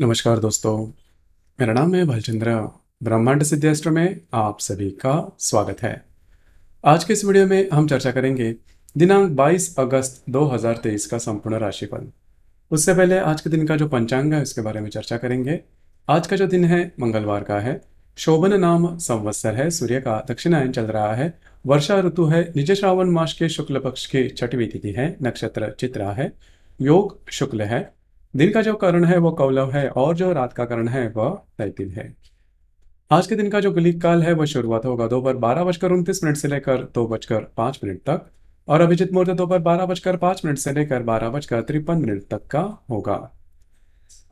नमस्कार दोस्तों मेरा नाम है भलचंद्र ब्रह्मांड सिद्धेस्त्र में आप सभी का स्वागत है आज के इस वीडियो में हम चर्चा करेंगे दिनांक 22 अगस्त 2023 का संपूर्ण राशिफल उससे पहले आज के दिन का जो पंचांग है उसके बारे में चर्चा करेंगे आज का जो दिन है मंगलवार का है शोभन नाम संवत्सर है सूर्य का दक्षिणायन चल रहा है वर्षा ऋतु है निज श्रावण मास के शुक्ल पक्ष की छठवी तिथि है नक्षत्र चित्रा है योग शुक्ल है दिन का जो करण है वो कौलव है और जो रात का करण है वह तैतिल है आज के दिन का जो गलिक काल है वह शुरुआत होगा दोपहर बारह बजकर उनतीस मिनट से लेकर दो बजकर पांच मिनट तक और अभिजीत मुहूर्त तो दोपहर बारह बजकर पांच मिनट से लेकर बारह बजकर तिरपन मिनट तक का होगा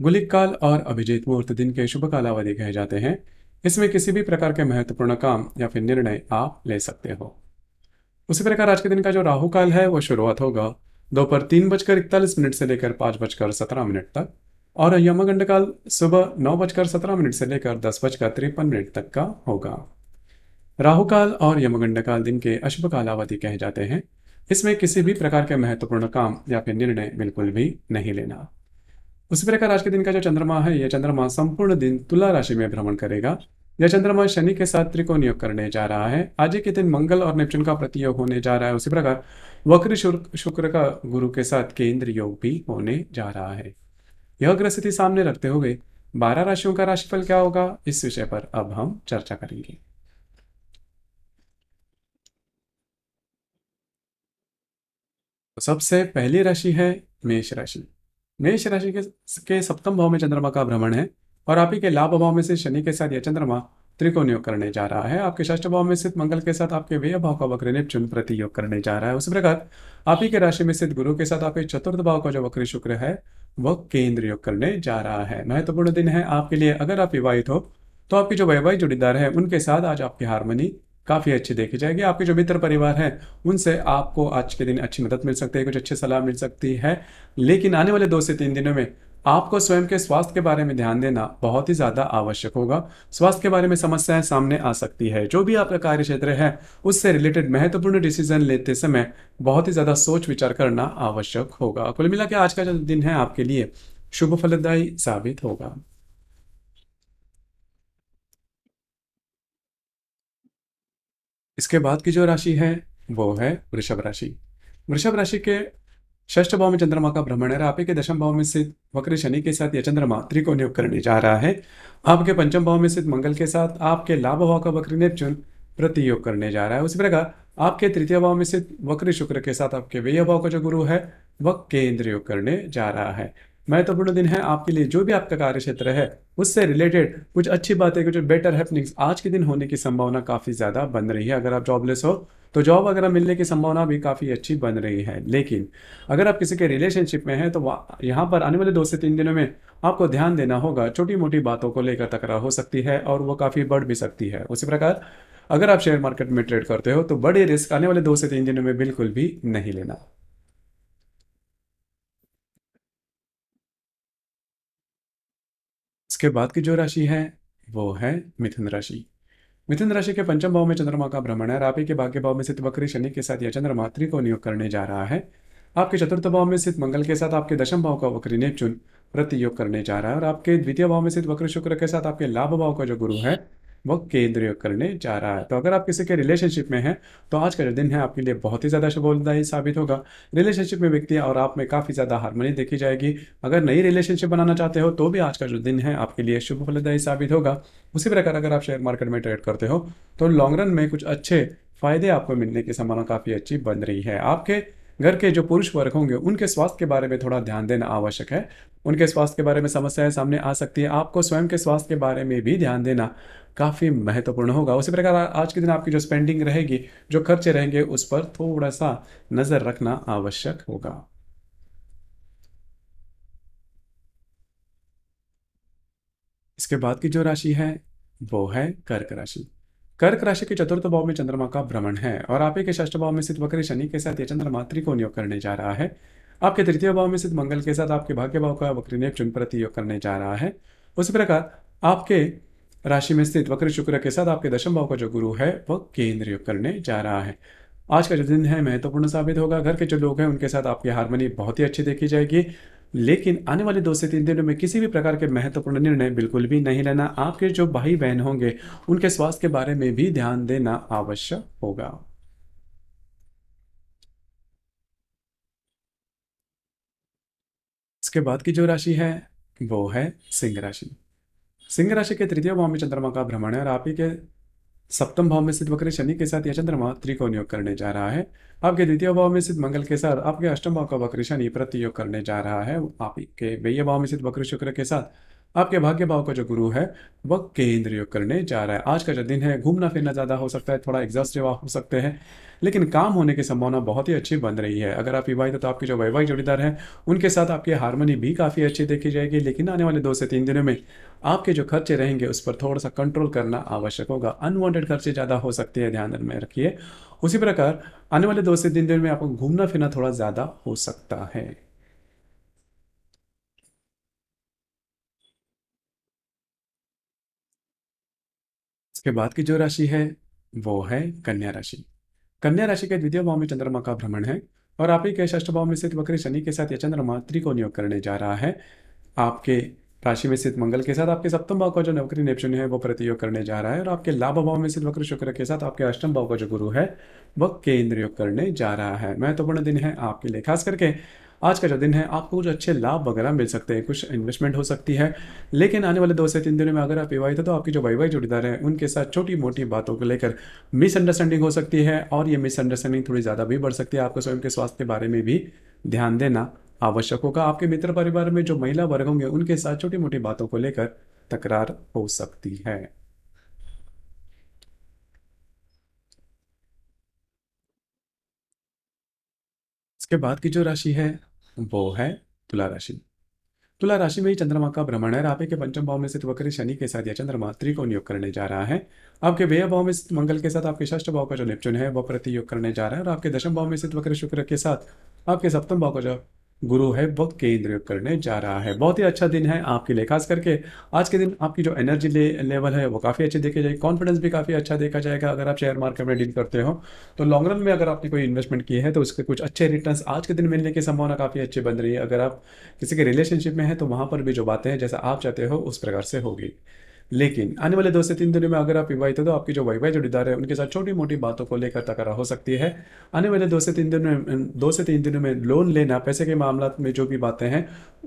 गुलिक काल और अभिजीत मुहूर्त दिन के शुभ कालावधि कहे जाते हैं इसमें किसी भी प्रकार के महत्वपूर्ण काम या फिर निर्णय आप ले सकते हो उसी प्रकार आज के दिन का जो राहु काल है वो शुरुआत होगा दोपहर तीन बजकर इकतालीस मिनट से लेकर पाँच बजकर सत्रह मिनट तक और यमगंड काल सुबह नौ बजकर सत्रह मिनट से लेकर दस बजकर तिरपन मिनट तक का होगा राहु काल और यमगंड काल दिन के अशुभ कालावधि कहे जाते हैं इसमें किसी भी प्रकार के महत्वपूर्ण काम या फिर निर्णय बिल्कुल भी नहीं लेना उसी प्रकार आज के दिन का जो चंद्रमा है यह चंद्रमा संपूर्ण दिन तुला राशि में भ्रमण करेगा यह चंद्रमा शनि के साथ त्रिकोण योग करने जा रहा है आज के दिन मंगल और नेपच्यून का प्रतियोग होने जा रहा है उसी प्रकार वक्र शुक्र का गुरु के साथ केंद्र योग भी होने जा रहा है यह ग्रस्थिति सामने रखते हुए बारह राशियों का राशिफल क्या होगा इस विषय पर अब हम चर्चा करेंगे तो सबसे पहली राशि है मेष राशि मेष राशि के, के सप्तम भाव में चंद्रमा का भ्रमण है और आप ही के लाभ भाव में से शनि के साथ यह चंद्रमा त्रिकोण योग करने जा रहा है आपके षष्ठ भाव में स्थित मंगल के साथ आपके व्यय भाव का वक्र नेपचुन प्रति योग करने जा रहा है उसी प्रकार आप ही के राशि में स्थित गुरु के साथ आपके चतुर्थ भाव का जो वक्र शुक्र है वह केंद्र योग करने जा रहा है महत्वपूर्ण दिन है आपके लिए अगर आप विवाहित हो तो आपकी जो वैवाहिक जुड़ीदार है उनके साथ आज आपकी हारमोनी काफ़ी अच्छी देखी जाएगी आपके जो मित्र परिवार हैं उनसे आपको आज के दिन अच्छी मदद मिल सकती है कुछ अच्छी सलाह मिल सकती है लेकिन आने वाले दो से तीन दिनों में आपको स्वयं के स्वास्थ्य के बारे में ध्यान देना बहुत ही ज़्यादा आवश्यक होगा स्वास्थ्य के बारे में समस्याएं सामने आ सकती है जो भी आपका कार्य क्षेत्र है उससे रिलेटेड महत्वपूर्ण डिसीजन लेते समय बहुत ही ज़्यादा सोच विचार करना आवश्यक होगा कुल मिला आज का जो दिन है आपके लिए शुभ फलदायी साबित होगा इसके बाद की जो राशि है वो है वृषभ राशि वृषभ राशि के षष्ठ भाव में चंद्रमा का भ्रमण है आपके दशम भाव में स्थित वक्र शनि के साथ यह चंद्रमा त्रिकोण योग करने जा रहा है आपके पंचम भाव में स्थित मंगल के साथ आपके लाभ भाव का वक्र नेपच्यून प्रतियोग करने जा रहा है उसी प्रकार आपके तृतीय भाव में स्थित वक्र शुक्र के साथ आपके व्यय भाव का जो गुरु है वह केंद्र योग करने जा रहा है महत्वपूर्ण तो दिन है आपके लिए जो भी आपका कार्य क्षेत्र है उससे रिलेटेड कुछ अच्छी बातें कुछ बेटर हैपनिंग्स आज के दिन होने की संभावना काफ़ी ज़्यादा बन रही है अगर आप जॉबलेस हो तो जॉब वगैरह मिलने की संभावना भी काफ़ी अच्छी बन रही है लेकिन अगर आप किसी के रिलेशनशिप में हैं तो यहाँ पर आने वाले दो से तीन दिनों में आपको ध्यान देना होगा छोटी मोटी बातों को लेकर तकरार हो सकती है और वो काफ़ी बढ़ भी सकती है उसी प्रकार अगर आप शेयर मार्केट में ट्रेड करते हो तो बड़े रिस्क आने वाले दो से तीन दिनों में बिल्कुल भी नहीं लेना इसके बाद की जो राशि है वो है मिथुन राशि मिथुन राशि के पंचम भाव में चंद्रमा का भ्रमण है रापी के भाग्य भाव में स्थित बकरी शनि के साथ यह चंद्रमा को नियोग करने जा रहा है आपके चतुर्थ भाव में स्थित मंगल के साथ आपके दशम भाव का वक्री नेपचुन प्रति योग करने जा रहा है और आपके द्वितीय भाव में स्थित वक्र शुक्र के साथ आपके लाभ भाव का जो गुरु है वो केंद्रीय करने जा रहा है तो अगर आप किसी के रिलेशनशिप में हैं तो आज का जो दिन है आपके लिए बहुत ही ज़्यादा शुभदायी साबित होगा रिलेशनशिप में व्यक्ति और आप में काफ़ी ज़्यादा हारमोनी देखी जाएगी अगर नई रिलेशनशिप बनाना चाहते हो तो भी आज का जो दिन है आपके लिए शुभ फलदायी साबित होगा उसी प्रकार अगर आप शेयर मार्केट में ट्रेड करते हो तो लॉन्ग रन में कुछ अच्छे फायदे आपको मिलने की संभावना काफ़ी अच्छी बन रही है आपके घर के जो पुरुष वर्ग होंगे उनके स्वास्थ्य के बारे में थोड़ा ध्यान देना आवश्यक है उनके स्वास्थ्य के बारे में समस्याएं सामने आ सकती है आपको स्वयं के स्वास्थ्य के बारे में भी ध्यान देना काफ़ी महत्वपूर्ण होगा उसी प्रकार आज के दिन आपकी जो स्पेंडिंग रहेगी जो खर्चे रहेंगे उस पर थोड़ा सा नज़र रखना आवश्यक होगा इसके बाद की जो राशि है वो है कर्क राशि कर्क राशि के चतुर्थ भाव में चंद्रमा का भ्रमण है और आपके के षष्ठ भाव में स्थित वक्र शनि के साथ यह चंद्रमा को नियोग करने जा रहा है आपके तृतीय भाव में स्थित मंगल के साथ आपके भाग्य भाव का वक्र चुन प्रति योग करने जा रहा है उसी प्रकार आपके राशि में स्थित वक्र शुक्र के साथ आपके दशम भाव का जो गुरु है वह केंद्र योग करने जा रहा है आज का जो दिन है महत्वपूर्ण साबित होगा घर के जो लोग हैं उनके साथ आपकी हारमोनी बहुत ही अच्छी देखी जाएगी लेकिन आने वाले दो से तीन दिनों में किसी भी प्रकार के महत्वपूर्ण निर्णय बिल्कुल भी नहीं लेना आपके जो भाई बहन होंगे उनके स्वास्थ्य के बारे में भी ध्यान देना आवश्यक होगा इसके बाद की जो राशि है वो है सिंह राशि सिंह राशि के तृतीय भाव में चंद्रमा का भ्रमण है और आप ही के सप्तम भाव में स्थित वक्र शनि के साथ यह चंद्रमा त्रिकोण योग करने जा रहा है आपके द्वितीय भाव में स्थित मंगल के साथ आपके अष्टम भाव का वक्र शनि प्रति योग करने जा रहा है आपके व्यय भाव में स्थित वक्र शुक्र के साथ आपके भाग्य भाव का जो गुरु है वह केंद्र योग करने जा रहा है आज का जो दिन है घूमना फिरना ज्यादा हो सकता है थोड़ा एग्जॉस्टिव हो सकते हैं लेकिन काम होने की संभावना बहुत ही अच्छी बन रही है अगर आप विवाहित तो आपके जो वैवाहिक जोड़ीदार हैं उनके साथ आपकी हारमोनी भी काफ़ी अच्छी देखी जाएगी लेकिन आने वाले दो से तीन दिनों में आपके जो खर्चे रहेंगे उस पर थोड़ा सा कंट्रोल करना आवश्यक होगा अनवांटेड खर्चे ज़्यादा हो सकते हैं ध्यान में रखिए उसी प्रकार आने वाले दो से तीन दिन में आपको घूमना फिरना थोड़ा ज़्यादा हो सकता है के बाद की जो राशि है वो है कन्या राशि कन्या राशि के द्वितीय भाव में चंद्रमा का भ्रमण है और आप ही के षष्ठ भाव में स्थित वक्री शनि के साथ यह चंद्रमा त्रिकोण योग करने जा रहा है आपके राशि में स्थित मंगल के साथ आपके सप्तम भाव का जो नवकरी नेपचुन है वो प्रतियोग करने जा रहा है और आपके लाभ भाव में स्थित वक्र शुक्र के साथ आपके अष्टम भाव का जो गुरु है वह केंद्र योग करने जा रहा है महत्वपूर्ण दिन है आपके लिए खास करके आज का जो दिन है आपको कुछ अच्छे लाभ वगैरह मिल सकते हैं कुछ इन्वेस्टमेंट हो सकती है लेकिन आने वाले दो से तीन दिनों में अगर आप विवाहित हो तो आपकी जो वाई जोड़ीदार हैं उनके साथ छोटी मोटी बातों को लेकर मिसअंडरस्टैंडिंग हो सकती है और ये मिसअंडरस्टैंडिंग थोड़ी ज़्यादा भी बढ़ सकती है आपको स्वयं के स्वास्थ्य के बारे में भी ध्यान देना आवश्यक होगा आपके मित्र परिवार में जो महिला वर्ग होंगे उनके साथ छोटी मोटी बातों को लेकर तकरार हो सकती है इसके बाद की जो राशि है वो है तुला राशि तुला राशि में ही चंद्रमा का भ्रमण है आपके पंचम भाव में स्थित वक्र शनि के साथ या चंद्रमा त्रिकोण योग करने जा रहा है आपके व्यय भाव में स्थित मंगल के साथ आपके षष्ठ भाव का जो नेपचुन है वह प्रति योग करने जा रहा है और आपके दशम भाव में स्थित वक्र शुक्र के साथ आपके सप्तम भाव का जो गुरु है वो केंद्र करने जा रहा है बहुत ही अच्छा दिन है आपके लिए खास करके आज के दिन आपकी जो एनर्जी ले, लेवल है वो काफ़ी अच्छी देखी जाएगी कॉन्फिडेंस भी काफ़ी अच्छा देखा जाएगा अगर आप शेयर मार्केट में डील करते हो तो लॉन्ग रन में अगर आपने कोई इन्वेस्टमेंट की है तो उसके कुछ अच्छे रिटर्न आज के दिन मिलने की संभावना काफ़ी अच्छी बन रही है अगर आप किसी के रिलेशनशिप में है तो वहां पर भी जो बातें हैं जैसा आप चाहते हो उस प्रकार से होगी लेकिन आने वाले दो से तीन दिनों में अगर आप विवाहित हो तो आपकी जो वैवाहिक जोड़ीदार है उनके साथ छोटी मोटी बातों को लेकर तकरा हो सकती है आने वाले दो से तीन दिनों में दो से तीन दिनों में लोन लेना पैसे के मामला में जो भी बातें हैं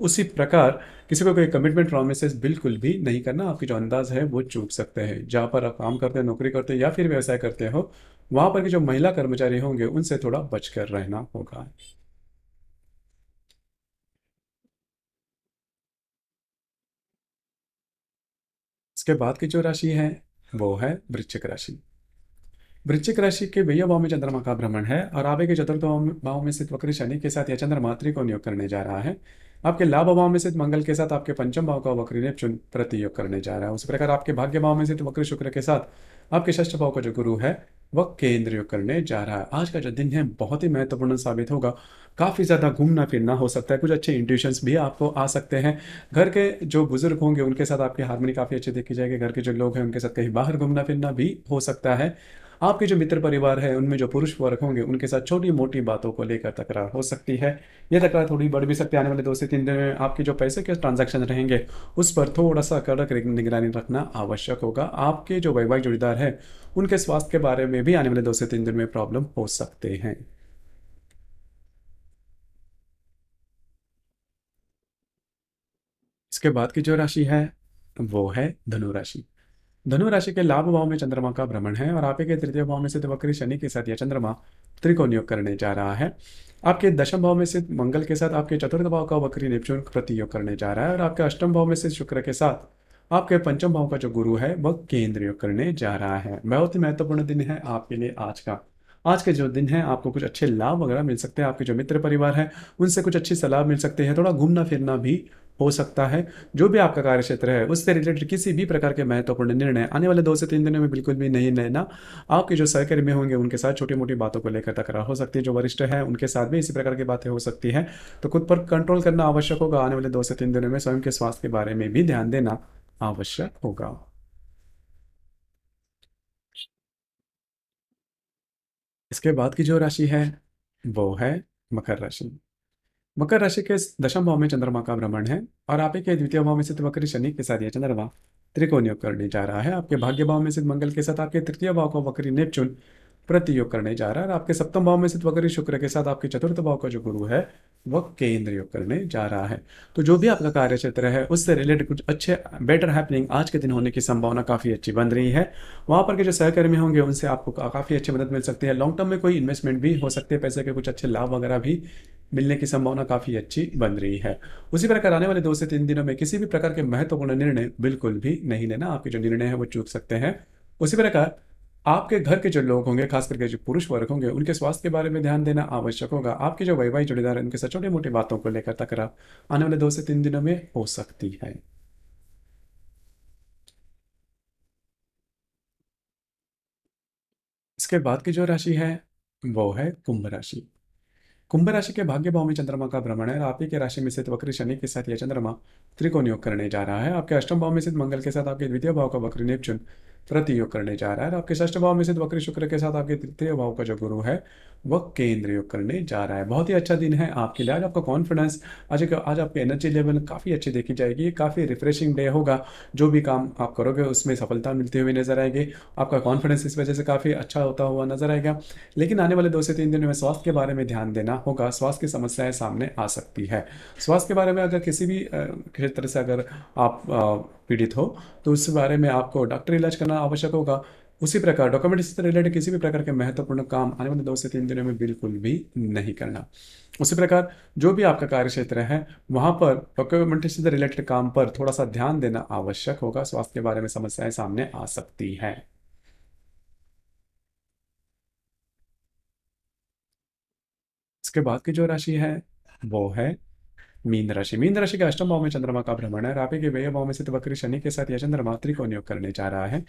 उसी प्रकार किसी को कोई कमिटमेंट प्रोमिस बिल्कुल भी नहीं करना आपकी जो अंदाज है वो चूक सकते हैं जहाँ पर आप काम करते हैं नौकरी करते हैं या फिर व्यवसाय करते हो वहाँ पर के जो महिला कर्मचारी होंगे उनसे थोड़ा बचकर रहना होगा इसके बाद की जो राशि है वो है वृश्चिक राशि वृश्चिक राशि के भैया भाव में चंद्रमा का भ्रमण है और आगे के चतुर्थ भाव में स्थित वक्र शनि के साथ यह चंद्रमात्री को नियोग करने जा रहा है आपके लाभ भाव में स्थित मंगल के साथ आपके पंचम भाव का वक्र नेपचुन प्रतियोग करने जा रहा है उसी प्रकार आपके भाग्य भाव में स्थित वक्र शुक्र के साथ आपके षष्ठ भाव का जो गुरु है वह केंद्र योग करने जा रहा है आज का जो दिन है बहुत ही महत्वपूर्ण साबित होगा काफ़ी ज़्यादा घूमना फिरना हो सकता है कुछ अच्छे इंट्यूशन भी आपको आ सकते हैं घर के जो बुजुर्ग होंगे उनके साथ आपकी हारमोनी काफ़ी अच्छी देखी जाएगी घर के जो लोग हैं उनके साथ कहीं बाहर घूमना फिरना भी हो सकता है आपके जो मित्र परिवार है उनमें जो पुरुष वर्ग होंगे उनके साथ छोटी मोटी बातों को लेकर तकरार हो सकती है यह तकरार थोड़ी बढ़ भी सकती है आने वाले दो से तीन दिन में आपके जो पैसे के ट्रांजेक्शन रहेंगे उस पर थोड़ा सा कड़क निगरानी रखना आवश्यक होगा आपके जो वैवाहिक जोड़ीदार है उनके स्वास्थ्य के बारे में भी आने वाले दो से तीन दिन में प्रॉब्लम हो सकते हैं इसके बाद की जो राशि है वो है धनु राशि धनु राशि के लाभ भाव में चंद्रमा का भ्रमण है और आपके तृतीय भाव में से वक्री शनि के साथ यह चंद्रमा त्रिकोण योग करने जा रहा है आपके दशम भाव में से मंगल के साथ आपके चतुर्थ भाव का वक्री नेपच्यून प्रतियोग करने जा रहा है और आपके अष्टम भाव में से शुक्र के साथ आपके पंचम भाव का जो गुरु है वह केंद्र योग करने जा रहा है बहुत ही महत्वपूर्ण दिन है आपके लिए आज का आज के जो दिन है आपको कुछ अच्छे लाभ वगैरह मिल सकते हैं आपके जो मित्र परिवार है उनसे कुछ अच्छी सलाह मिल सकती है थोड़ा घूमना फिरना भी हो सकता है जो भी आपका कार्य क्षेत्र है उससे रिलेटेड किसी भी प्रकार के महत्वपूर्ण निर्णय आने वाले दो से तीन दिनों में बिल्कुल भी नहीं लेना आपके जो सहकर्मी होंगे उनके साथ छोटी मोटी बातों को लेकर तकरार हो सकती है जो वरिष्ठ है उनके साथ भी इसी प्रकार की बातें हो सकती है तो खुद पर कंट्रोल करना आवश्यक होगा आने वाले दो से तीन दिनों में स्वयं के स्वास्थ्य के बारे में भी ध्यान देना आवश्यक होगा इसके बाद की जो राशि है वो है मकर राशि मकर राशि के दशम भाव में चंद्रमा का भ्रमण है और आप के द्वितीय भाव में स्थित वक्री शनि के साथ यह चंद्रमा योग करने जा रहा है आपके भाग्य भाव में स्थित मंगल के साथ आपके तृतीय भाव का वक्री नेपचुन प्रतियोग करने जा रहा है और आपके सप्तम भाव में स्थित तो वगैरह शुक्र के साथ आपके चतुर्थ भाव का जो गुरु है वह केंद्र योग करने जा रहा है तो जो भी आपका कार्य क्षेत्र है उससे रिलेटेड कुछ अच्छे बेटर हैपनिंग आज के दिन होने की संभावना काफ़ी अच्छी बन रही है वहाँ पर के जो सहकर्मी होंगे उनसे आपको काफ़ी अच्छी मदद मिल सकती है लॉन्ग टर्म में कोई इन्वेस्टमेंट भी हो सकते हैं पैसे के कुछ अच्छे लाभ वगैरह भी मिलने की संभावना काफ़ी अच्छी बन रही है उसी प्रकार आने वाले दो से तीन दिनों में किसी भी प्रकार के महत्वपूर्ण निर्णय बिल्कुल भी नहीं लेना आपके जो निर्णय है वो चूक सकते हैं उसी प्रकार आपके घर के जो लोग होंगे खास करके जो पुरुष वर्ग होंगे उनके स्वास्थ्य के बारे में ध्यान देना आवश्यक होगा आपके जो वैवाहिक जुड़ेदार हैं उनके साथ छोटे मोटे बातों को लेकर तकरार आने वाले दो से तीन दिनों में हो सकती है इसके बाद की जो राशि है वो है कुंभ राशि कुंभ राशि के भाग्य भाव में चंद्रमा का भ्रमण है आप ही के राशि में स्थित वक्री शनि के साथ यह चंद्रमा त्रिकोण योग करने जा रहा है आपके अष्टम भाव में स्थित मंगल के साथ आपके द्वितीय भाव का वक्री नेपचुन तृतीय योग करने जा रहा है आपके ष्ठ भाव में से वक्री शुक्र के साथ आपके तृतीय भाव का जो गुरु है वह केंद्र योग करने जा रहा है बहुत ही अच्छा दिन है आपके लिए आज आपका कॉन्फिडेंस आज आज आपकी एनर्जी लेवल काफ़ी अच्छी देखी जाएगी काफ़ी रिफ्रेशिंग डे होगा जो भी काम आप करोगे उसमें सफलता मिलती हुई नजर आएगी आपका कॉन्फिडेंस इस वजह से काफ़ी अच्छा होता हुआ नजर आएगा लेकिन आने वाले दो से तीन दिनों में स्वास्थ्य के बारे में ध्यान देना होगा स्वास्थ्य की समस्याएं सामने आ सकती है स्वास्थ्य के बारे में अगर किसी भी क्षेत्र से अगर आप पीड़ित हो तो उस बारे में आपको डॉक्टर इलाज करना आवश्यक होगा उसी प्रकार डॉक्यूमेंट से रिलेटेड किसी भी प्रकार के महत्वपूर्ण काम आने वाले दो से तीन दिनों में बिल्कुल भी नहीं करना उसी प्रकार जो भी आपका कार्य क्षेत्र है वहाँ पर डॉक्यूमेंट से रिलेटेड काम पर थोड़ा सा ध्यान देना आवश्यक होगा स्वास्थ्य के बारे में समस्याएं सामने आ सकती हैं इसके बाद की जो राशि है वो है मीन राशि मीन राशि के अष्टम भाव में चंद्रमा का भ्रमण है आप ही के व्यय भाव में स्थित वक्री शनि के साथ यह चंद्रमा त्रिकोण योग करने जा रहा है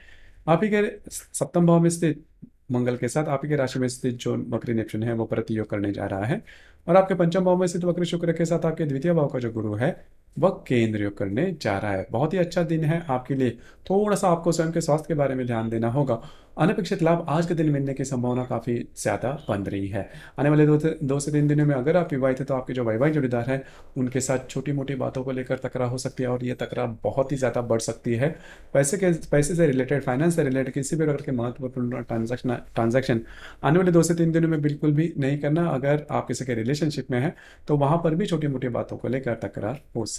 आप ही के सप्तम भाव में स्थित मंगल के साथ के राशि में स्थित जो वक्री नेप्शन है वो प्रतियोग करने जा रहा है और आपके पंचम भाव में स्थित वक्री शुक्र के साथ आपके द्वितीय भाव का जो गुरु है वह केंद्र करने जा रहा है बहुत ही अच्छा दिन है आपके लिए थोड़ा सा आपको स्वयं के स्वास्थ्य के बारे में ध्यान देना होगा अनपेक्षित लाभ आज के दिन मिलने की संभावना काफ़ी ज़्यादा बन रही है आने वाले दो दो से तीन दिनों में अगर आप विवाहित है तो आपके जो वैवाहिक जोड़ीदार हैं उनके साथ छोटी मोटी बातों को लेकर तकरार हो सकती है और ये तकरार बहुत ही ज़्यादा बढ़ सकती है पैसे के पैसे से रिलेटेड फाइनेंस से रिलेटेड किसी भी प्रकार के महत्वपूर्ण ट्रांजेक्शन ट्रांजेक्शन आने वाले दो से तीन दिनों में बिल्कुल भी नहीं करना अगर आप किसी के रिलेशनशिप में है तो वहां पर भी छोटी मोटी बातों को लेकर तकरार हो सकती